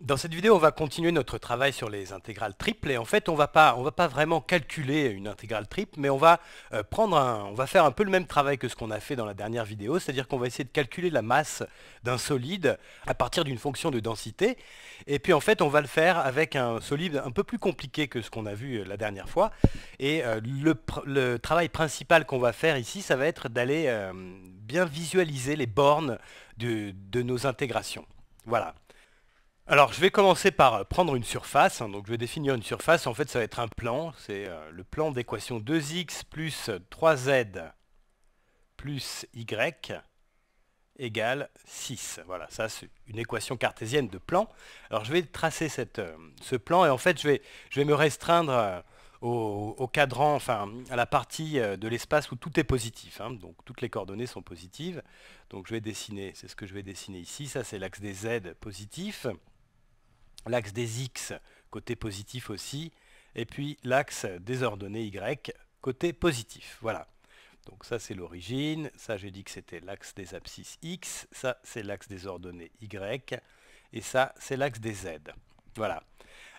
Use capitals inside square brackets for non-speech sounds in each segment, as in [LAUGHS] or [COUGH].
Dans cette vidéo, on va continuer notre travail sur les intégrales triples et en fait, on ne va pas vraiment calculer une intégrale triple, mais euh, on va faire un peu le même travail que ce qu'on a fait dans la dernière vidéo, c'est-à-dire qu'on va essayer de calculer la masse d'un solide à partir d'une fonction de densité, et puis en fait, on va le faire avec un solide un peu plus compliqué que ce qu'on a vu euh, la dernière fois. Et euh, le, travail principal qu'on va faire ici, ça va être d'aller bien visualiser les bornes de nos intégrations. Voilà. Alors je vais commencer par euh, prendre une surface, hein. donc je vais définir une surface, en fait ça va être un plan, c'est euh, le plan d'équation 2x plus 3z plus y égale 6. Voilà, ça c'est une équation cartésienne de plan. Alors je vais tracer euh, ce plan et en fait je vais, je vais me restreindre au, cadran, enfin à la partie de l'espace où tout est positif. Hein. donc toutes les coordonnées sont positives. Donc je vais dessiner, c'est ce que je vais dessiner ici, ça c'est l'axe des z positifs, l'axe des x côté positif aussi, et puis l'axe des ordonnées y côté positif. Voilà. Donc ça c'est l'origine, ça j'ai dit que c'était l'axe des abscisses x, ça c'est l'axe des ordonnées y, et ça c'est l'axe des z. Voilà.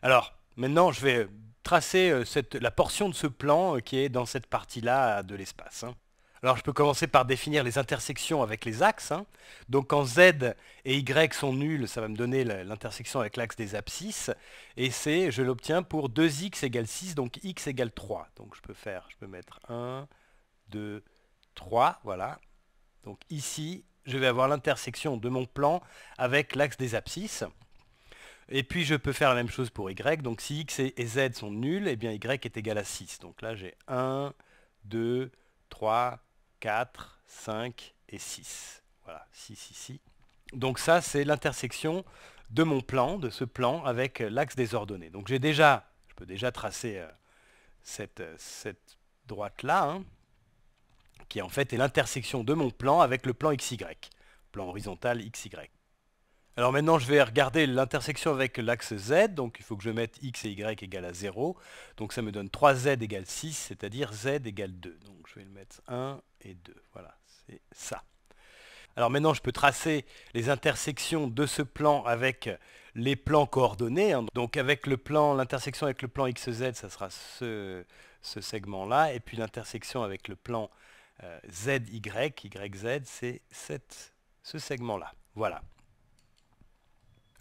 Alors maintenant je vais tracer euh, la portion de ce plan euh, qui est dans cette partie-là de l'espace. Hein. Alors je peux commencer par définir les intersections avec les axes. Hein. Donc quand z et y sont nuls, ça va me donner l'intersection avec l'axe des abscisses. Et c'est, je l'obtiens pour 2x égale 6, donc x égale 3. Donc je peux faire, je peux mettre 1, 2, 3, voilà. Donc ici, je vais avoir l'intersection de mon plan avec l'axe des abscisses. Et puis je peux faire la même chose pour y. Donc si x et z sont nuls, et eh bien y est égal à 6. Donc là j'ai 1, 2, 3, 4, 5 et 6. Voilà, 6 ici. Donc ça, c'est l'intersection de mon plan, de ce plan, avec l'axe des ordonnées. Donc j'ai déjà, je peux déjà tracer euh, cette, euh, cette droite-là, hein, qui en fait est l'intersection de mon plan avec le plan XY, plan horizontal XY. Alors maintenant, je vais regarder l'intersection avec l'axe Z, donc il faut que je mette x et y égale à 0. Donc ça me donne 3z égale 6, c'est-à-dire z égale 2. Donc je vais le mettre 1 et 2. Voilà, c'est ça. Alors maintenant, je peux tracer les intersections de ce plan avec les plans coordonnés. Hein. Donc avec le plan, l'intersection avec le plan XZ, ça sera ce, segment-là. Et puis l'intersection avec le plan euh, ZY, YZ, c'est ce segment-là. Voilà.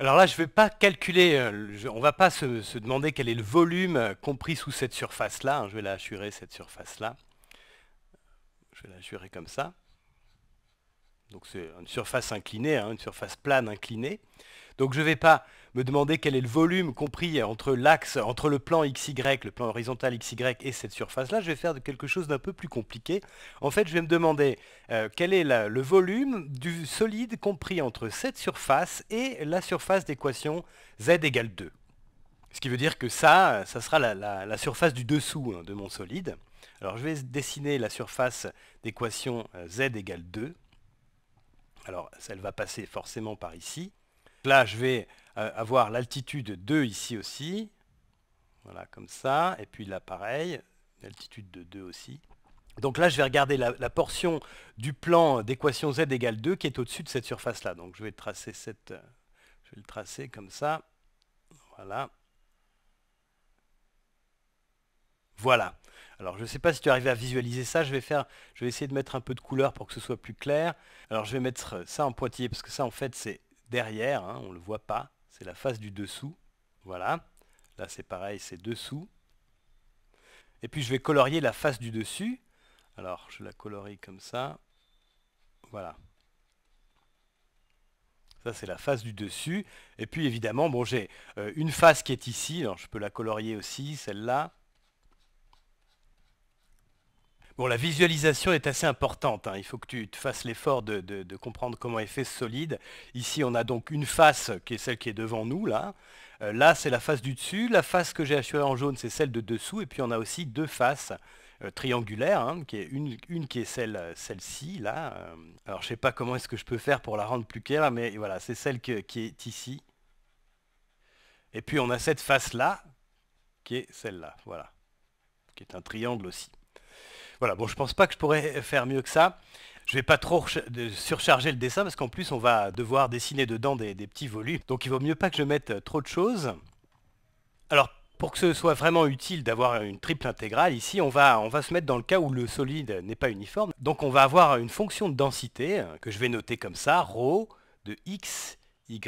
Alors là, je ne vais pas calculer, euh, on ne va pas se, demander quel est le volume euh, compris sous cette surface-là. Hein. je vais la cette surface-là. Je vais la comme ça. Donc c'est une surface inclinée, hein, une surface plane inclinée. Donc je ne vais pas me demander quel est le volume compris entre l'axe, entre le plan XY, le plan horizontal XY et cette surface-là, je vais faire quelque chose d'un peu plus compliqué. En fait, je vais me demander euh, quel est le volume du solide compris entre cette surface et la surface d'équation Z égale 2. Ce qui veut dire que ça, ça sera la, surface du dessous hein, de mon solide. Alors je vais dessiner la surface d'équation euh, Z égale 2. Alors elle va passer forcément par ici. Là, je vais euh, avoir l'altitude 2 ici aussi. Voilà, comme ça. Et puis là, pareil, l'altitude de 2 aussi. Donc là, je vais regarder la, portion du plan d'équation z égale 2 qui est au-dessus de cette surface-là. Donc je vais, tracer cette, euh, je vais le tracer comme ça. Voilà. Voilà. Alors je ne sais pas si tu arrives à visualiser ça, je vais, faire, je vais essayer de mettre un peu de couleur pour que ce soit plus clair. Alors je vais mettre ça en pointillé parce que ça en fait c'est derrière, hein, on ne le voit pas, c'est la face du dessous. Voilà, là c'est pareil, c'est dessous. Et puis je vais colorier la face du dessus. Alors je la colorie comme ça. Voilà. Ça c'est la face du dessus. Et puis évidemment, bon j'ai euh, une face qui est ici, je peux la colorier aussi, celle-là. Bon, la visualisation est assez importante. Hein. Il faut que tu te fasses l'effort de, comprendre comment est fait ce solide. Ici, on a donc une face qui est celle qui est devant nous, là. Euh, là, c'est la face du dessus. La face que j'ai assurée en jaune, c'est celle de dessous. Et puis, on a aussi deux faces euh, triangulaires, hein, qui est une, une, qui est celle, euh, celle-ci, là. alors, je ne sais pas comment est-ce que je peux faire pour la rendre plus claire, mais voilà, c'est celle qui est ici. Et puis, on a cette face-là, qui est celle-là, voilà, qui est un triangle aussi. Voilà, bon, je pense pas que je pourrais faire mieux que ça. Je vais pas trop surcharger le dessin parce qu'en plus on va devoir dessiner dedans des, petits volumes. Donc il vaut mieux pas que je mette euh, trop de choses. Alors pour que ce soit vraiment utile d'avoir une triple intégrale, ici on va, on va se mettre dans le cas où le solide n'est pas uniforme. Donc on va avoir une fonction de densité euh, que je vais noter comme ça, ρ de x y,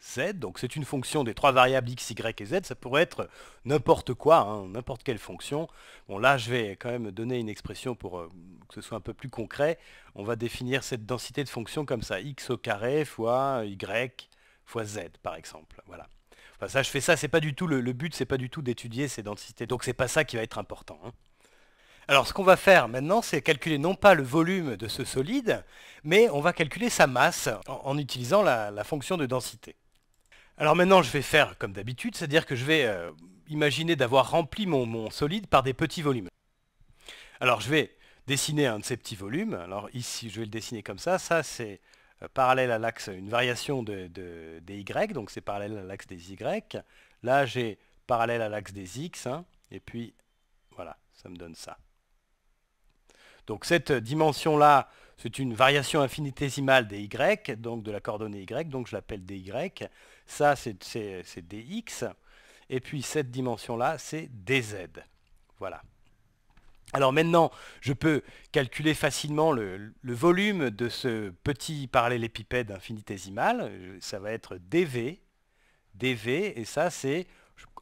z. Donc c'est une fonction des trois variables x, y et z. Ça pourrait être n'importe quoi, hein, n'importe quelle fonction. Bon là, je vais quand même donner une expression pour euh, que ce soit un peu plus concret. On va définir cette densité de fonction comme ça. x au carré fois y fois z, par exemple. Voilà. Enfin ça, je fais ça, c'est pas du tout le, but, c'est pas du tout d'étudier ces densités. Donc c'est pas ça qui va être important. Hein. Alors ce qu'on va faire maintenant, c'est calculer non pas le volume de ce solide, mais on va calculer sa masse en, utilisant la, fonction de densité. Alors maintenant, je vais faire comme d'habitude, c'est-à-dire que je vais euh, imaginer d'avoir rempli mon, solide par des petits volumes. Alors je vais dessiner un de ces petits volumes. Alors ici, je vais le dessiner comme ça. Ça, c'est euh, parallèle à l'axe, une variation de, des Y, donc c'est parallèle à l'axe des Y. Là, j'ai parallèle à l'axe des X, hein. et puis voilà, ça me donne ça. Donc cette dimension-là, c'est une variation infinitésimale des y, donc de la coordonnée y, donc je l'appelle dy. Ça, c'est dx. Et puis cette dimension-là, c'est dz. Voilà. Alors maintenant, je peux calculer facilement le, volume de ce petit parallélépipède infinitésimal. Ça va être dv, dv, et ça c'est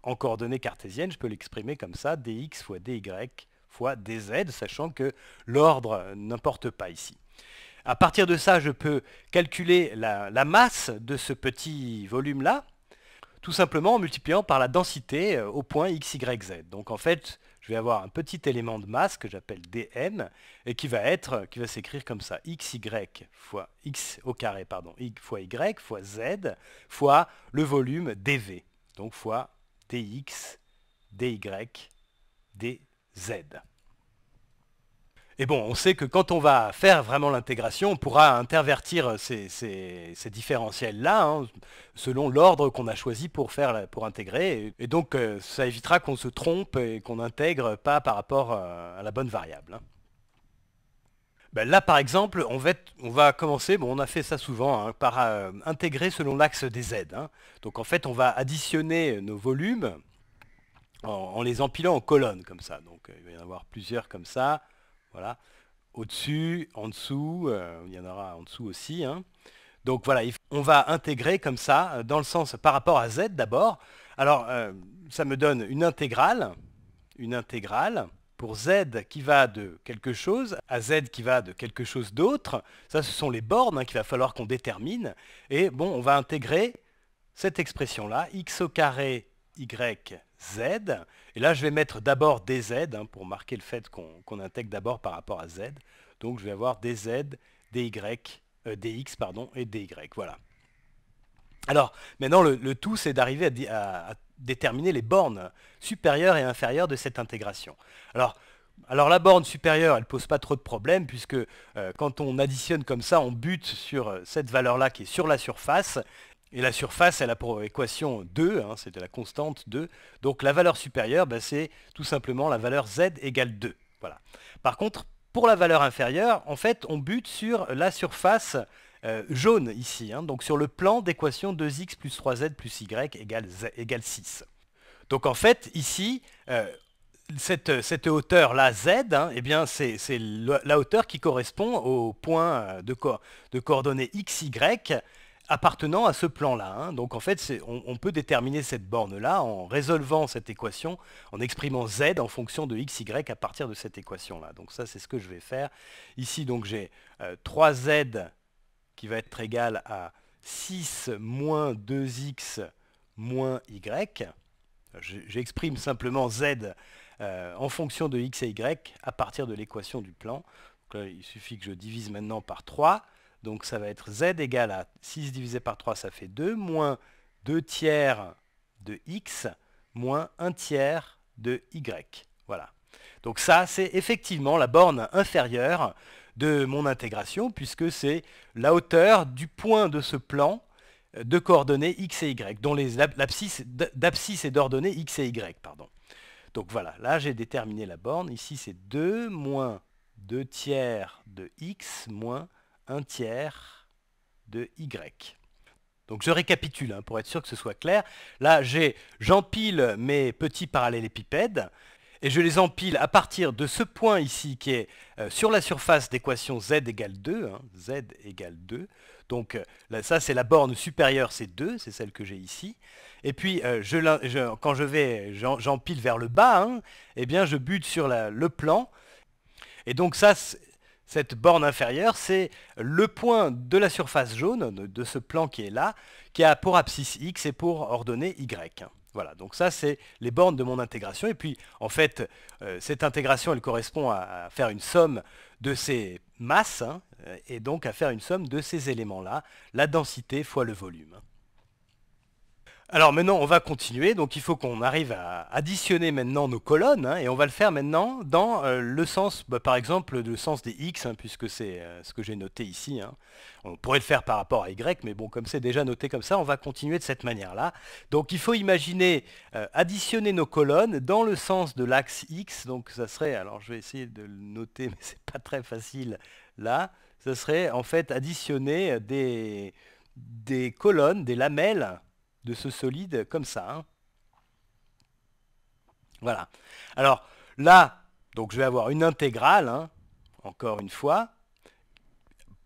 en coordonnées cartésiennes, je peux l'exprimer comme ça, dx fois dy fois dz, sachant que l'ordre n'importe pas ici. A partir de ça, je peux calculer la, masse de ce petit volume-là, tout simplement en multipliant par la densité euh, au point x, y, z. Donc en fait, je vais avoir un petit élément de masse que j'appelle dn, et qui va va s'écrire comme ça, y fois x au carré, pardon, fois y fois z fois le volume dv, donc fois dx, dy, dz. Z. Et bon, on sait que quand on va faire vraiment l'intégration, on pourra intervertir ces, différentiels-là, hein, selon l'ordre qu'on a choisi pour, faire, pour intégrer. Et, donc, euh, ça évitera qu'on se trompe et qu'on n'intègre pas par rapport euh, à la bonne variable. Hein. Ben là, par exemple, on va, commencer, bon, on a fait ça souvent, hein, par euh, intégrer selon l'axe des Z. Donc, en fait, on va additionner nos volumes en, les empilant en colonnes comme ça. Donc euh, il va y en avoir plusieurs comme ça. Voilà. Au-dessus, en dessous, euh, il y en aura en dessous aussi. Hein. Donc voilà, on va intégrer comme ça, euh, dans le sens par rapport à z d'abord. Alors, ça me donne une intégrale, une intégrale pour z qui va de quelque chose à z qui va de quelque chose d'autre. Ça, ce sont les bornes hein, qu'il va falloir qu'on détermine. Et bon, on va intégrer cette expression-là, x au carré y, Z. Et là, je vais mettre d'abord DZ hein, pour marquer le fait qu'on intègre d'abord par rapport à Z. Donc, je vais avoir DZ, DY, euh, DX pardon, et DY. Voilà. Alors, maintenant, le, tout, c'est d'arriver à, déterminer les bornes supérieures et inférieures de cette intégration. Alors, alors la borne supérieure, elle ne pose pas trop de problèmes, puisque euh, quand on additionne comme ça, on bute sur euh, cette valeur-là qui est sur la surface, et la surface, elle a pour équation 2, c'est hein, c'était la constante 2. Donc la valeur supérieure, ben, c'est tout simplement la valeur z égale 2. Par contre, pour la valeur inférieure, en fait, on bute sur la surface euh, jaune ici, hein, donc sur le plan d'équation 2x plus 3z plus y égale, 6. Donc en fait, ici, euh, cette, cette hauteur-là, z, hein, eh bien c'est la hauteur qui correspond au point euh, de, de coordonnées x, y appartenant à ce plan-là. Hein. Donc en fait, on, peut déterminer cette borne-là en résolvant cette équation, en exprimant z en fonction de x, y à partir de cette équation-là. Donc ça, c'est ce que je vais faire. Ici, donc j'ai 3z euh, qui va être égal à 6 moins 2x moins y. J'exprime simplement z euh, en fonction de x et y à partir de l'équation du plan. il suffit que je divise maintenant par 3. Donc ça va être z égale à 6 divisé par 3, ça fait 2, moins 2 tiers de x, moins 1 tiers de y. Voilà. Donc ça, c'est effectivement la borne inférieure de mon intégration, puisque c'est la hauteur du point de ce plan de coordonnées x et y, dont les d'abscisse et d'ordonnées x et y. Pardon. Donc voilà, là j'ai déterminé la borne. Ici c'est 2 moins 2 tiers de x moins un tiers de Y. Donc je récapitule hein, pour être sûr que ce soit clair. Là, j'empile mes petits parallélépipèdes et je les empile à partir de ce point ici qui est euh, sur la surface d'équation z égale 2. Hein, z 2. Donc euh, là, ça, c'est la borne supérieure, c'est 2, c'est celle que j'ai ici. Et puis, euh, quand je vais, j'empile vers le bas, hein, eh bien, je bute sur le plan. Et donc ça, cette borne inférieure, c'est le point de la surface jaune, de ce plan qui est là, qui a pour abscisse x et pour ordonnée y. Voilà, donc ça c'est les bornes de mon intégration. Et puis en fait, euh, cette intégration, elle correspond à, faire une somme de ces masses, hein, et donc à faire une somme de ces éléments-là, la densité fois le volume. Alors maintenant, on va continuer. Donc il faut qu'on arrive à additionner maintenant nos colonnes. Hein, et on va le faire maintenant dans euh, le sens, bah, par exemple, le sens des x, hein, puisque c'est euh, ce que j'ai noté ici. Hein. On pourrait le faire par rapport à y, mais bon, comme c'est déjà noté comme ça, on va continuer de cette manière-là. Donc il faut imaginer euh, additionner nos colonnes dans le sens de l'axe x. Donc ça serait, alors je vais essayer de le noter, mais [LAUGHS] c'est pas très facile là. Ça serait en fait additionner des, des colonnes, des lamelles de ce solide comme ça. Hein. Voilà. Alors là, donc je vais avoir une intégrale, hein, encore une fois,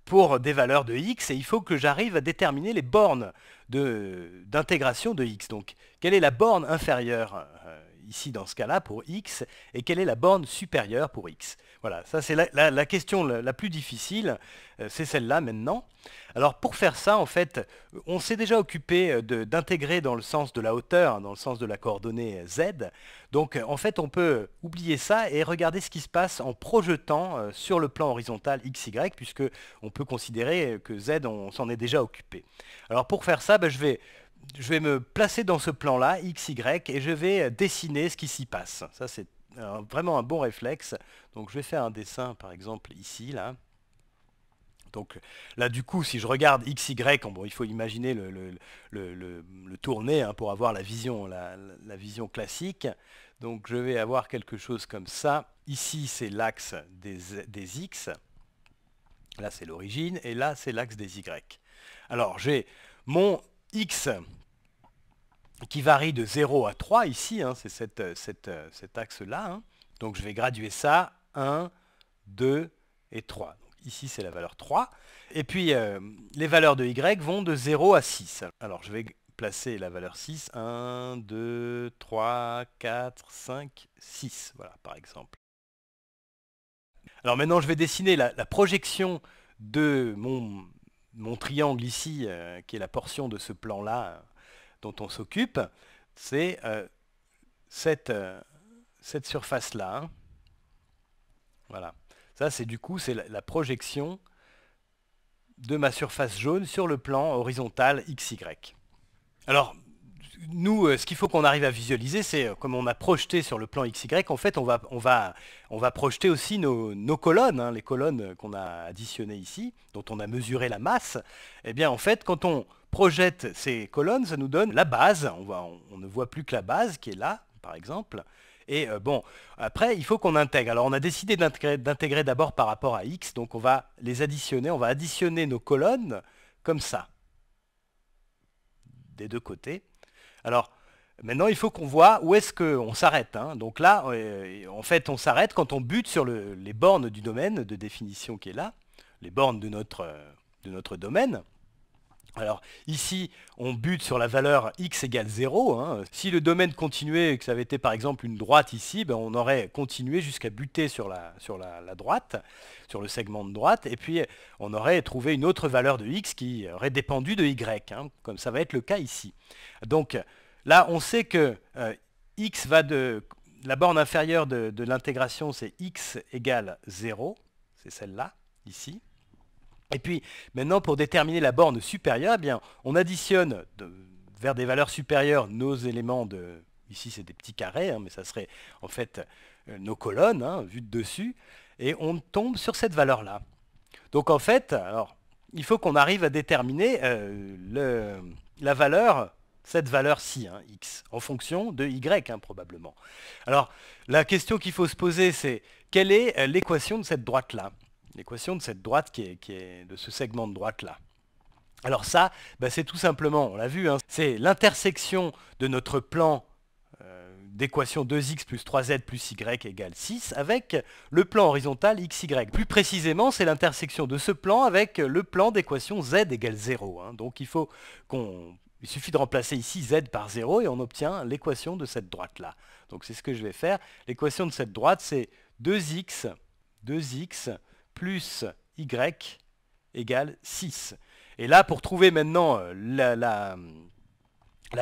pour des valeurs de x, et il faut que j'arrive à déterminer les bornes d'intégration de, x. Donc quelle est la borne inférieure ici dans ce cas-là pour x et quelle est la borne supérieure pour x Voilà, ça c'est la, question la, plus difficile, euh, c'est celle-là maintenant. Alors pour faire ça, en fait, on s'est déjà occupé euh, d'intégrer dans le sens de la hauteur, hein, dans le sens de la coordonnée euh, z. Donc en fait, on peut oublier ça et regarder ce qui se passe en projetant sur le plan horizontal xy, puisque on peut considérer que z, on, s'en est déjà occupé. Alors pour faire ça, ben, je vais je vais me placer dans ce plan-là, XY, et je vais euh, dessiner ce qui s'y passe. Ça, c'est vraiment un bon réflexe. Donc, je vais faire un dessin, par exemple, ici, là. Donc là, du coup, si je regarde XY, bon, il faut imaginer le, tourner hein, pour avoir la vision, la, vision classique. Donc je vais avoir quelque chose comme ça. Ici, c'est l'axe des, des X. Là, c'est l'origine. Et là, c'est l'axe des Y. Alors, j'ai mon x qui varie de 0 à 3 ici, hein, c'est euh, euh, cet axe-là. Hein. Donc je vais graduer ça 1, 2 et 3. ici c'est la valeur 3. Et puis euh, les valeurs de y vont de 0 à 6. Alors je vais placer la valeur 6. 1, 2, 3, 4, 5, 6. Voilà par exemple. Alors maintenant je vais dessiner la projection de mon mon triangle ici, euh, qui est la portion de ce plan-là euh, dont on s'occupe, c'est euh, cette, cette surface-là. Voilà. Ça, c'est du coup, c'est la, la, projection de ma surface jaune sur le plan horizontal XY. Alors, nous, euh, ce qu'il faut qu'on arrive à visualiser, c'est euh, comme on a projeté sur le plan XY, en fait, on va, projeter aussi nos, colonnes, hein, les colonnes qu'on a additionnées ici, dont on a mesuré la masse. Eh bien, en fait, quand on projette ces colonnes, ça nous donne la base. On, ne voit plus que la base qui est là, par exemple. Et euh, bon, après, il faut qu'on intègre. Alors, on a décidé d'intégrer d'abord par rapport à x, donc on va les additionner, on va additionner nos colonnes comme ça, des deux côtés. Alors, maintenant, il faut qu'on voit où est-ce qu'on s'arrête. Hein. Donc là, euh, en fait, on s'arrête quand on bute sur les bornes du domaine de définition qui est là, les bornes de notre euh, domaine. Alors ici, on bute sur la valeur x égale 0. Hein. Si le domaine continuait et que ça avait été par exemple une droite ici, ben, on aurait continué jusqu'à buter sur, la, droite, sur le segment de droite, et puis on aurait trouvé une autre valeur de x qui aurait dépendu de y, hein, comme ça va être le cas ici. Donc là, on sait que euh, x va de... La borne inférieure de, de l'intégration, c'est x égale 0, c'est celle-là, ici. Et puis maintenant, pour déterminer la borne supérieure, eh bien, on additionne vers des valeurs supérieures nos éléments de... Ici, c'est des petits carrés, hein, mais ça serait en fait euh, nos colonnes, vu hein, vues de dessus, et on tombe sur cette valeur-là. Donc en fait, il faut qu'on arrive à déterminer euh, la valeur, cette valeur-ci, hein, x, en fonction de y probablement. Alors, la question qu'il faut se poser, c'est quelle est euh, l'équation de cette droite-là l'équation de cette droite qui est, de ce segment de droite là. Alors ça, bah, c'est tout simplement, on l'a vu, hein, c'est l'intersection de notre plan euh, d'équation 2x plus 3z plus y égale 6 avec le plan horizontal xy. Plus précisément, c'est l'intersection de ce plan avec le plan d'équation z égale 0. Hein. Donc il faut qu'on il suffit de remplacer ici z par 0 et on obtient l'équation de cette droite-là. Donc c'est ce que je vais faire. L'équation de cette droite, c'est 2x, 2x plus y égale 6. Et là, pour trouver maintenant euh, la,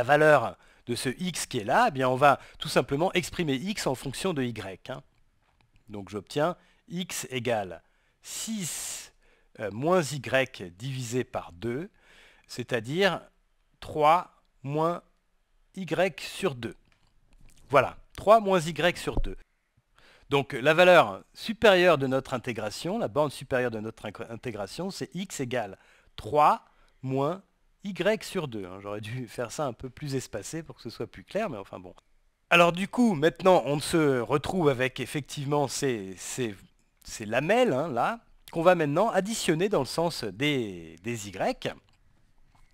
valeur de ce x qui est là, eh bien on va tout simplement exprimer x en fonction de y. Hein. Donc j'obtiens x égale 6 euh, moins y divisé par 2, c'est-à-dire 3 moins y sur 2. Voilà, 3 moins y sur 2. Donc la valeur supérieure de notre intégration, la borne supérieure de notre intégration, c'est x égale 3 moins y sur 2. Hein, j'aurais dû faire ça un peu plus espacé pour que ce soit plus clair, mais enfin bon. Alors du coup, maintenant, on se retrouve avec effectivement ces, lamelles, hein, là, qu'on va maintenant additionner dans le sens des, y.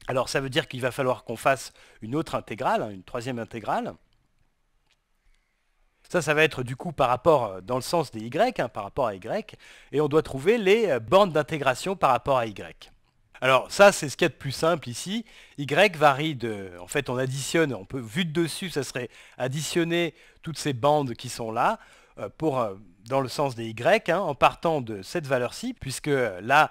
Alors ça veut dire qu'il va falloir qu'on fasse une autre intégrale, hein, une troisième intégrale. Ça, ça va être du coup par rapport, euh, dans le sens des Y, hein, par rapport à Y, et on doit trouver les euh, bandes d'intégration par rapport à Y. Alors ça, c'est ce qu'il y a de plus simple ici. Y varie de... En fait, on additionne, on peut, vu de dessus, ça serait additionner toutes ces bandes qui sont là, euh, pour, dans le sens des Y, hein, en partant de cette valeur-ci, puisque là,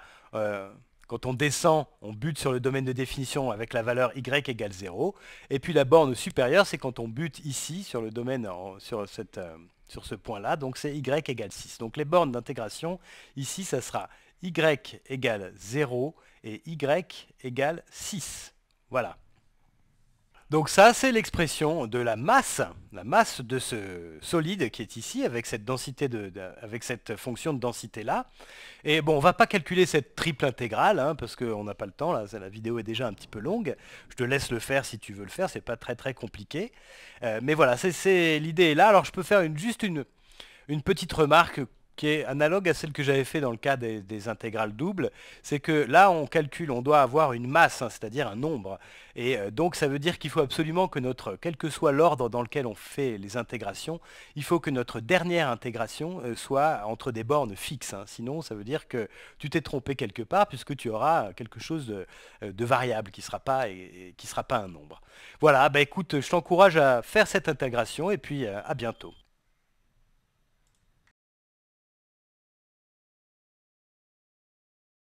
quand on descend, on bute sur le domaine de définition avec la valeur y égale 0. Et puis la borne supérieure, c'est quand on bute ici sur le domaine, sur, euh, sur ce point-là, donc c'est y égale 6. Donc les bornes d'intégration, ici, ça sera y égale 0 et y égale 6. Voilà. Donc ça, c'est l'expression de la masse, la masse de ce solide qui est ici, avec cette, fonction de densité-là. Et bon, on ne va pas calculer cette triple intégrale, hein, parce qu'on n'a pas le temps, là, la vidéo est déjà un petit peu longue. Je te laisse le faire si tu veux le faire, c'est pas très très compliqué. Euh, mais voilà, c'est l'idée là. Alors je peux faire juste une petite remarque qui est analogue à celle que j'avais fait dans le cas des, intégrales doubles, c'est que là on calcule, on doit avoir une masse, hein, c'est-à-dire un nombre. Et euh, donc ça veut dire qu'il faut absolument que notre, quel que soit l'ordre dans lequel on fait les intégrations, il faut que notre dernière intégration euh, soit entre des bornes fixes. Hein. Sinon ça veut dire que tu t'es trompé quelque part puisque tu auras quelque chose de, euh, variable qui ne sera, pas, sera pas un nombre. Voilà, bah, écoute, je t'encourage à faire cette intégration et puis à bientôt.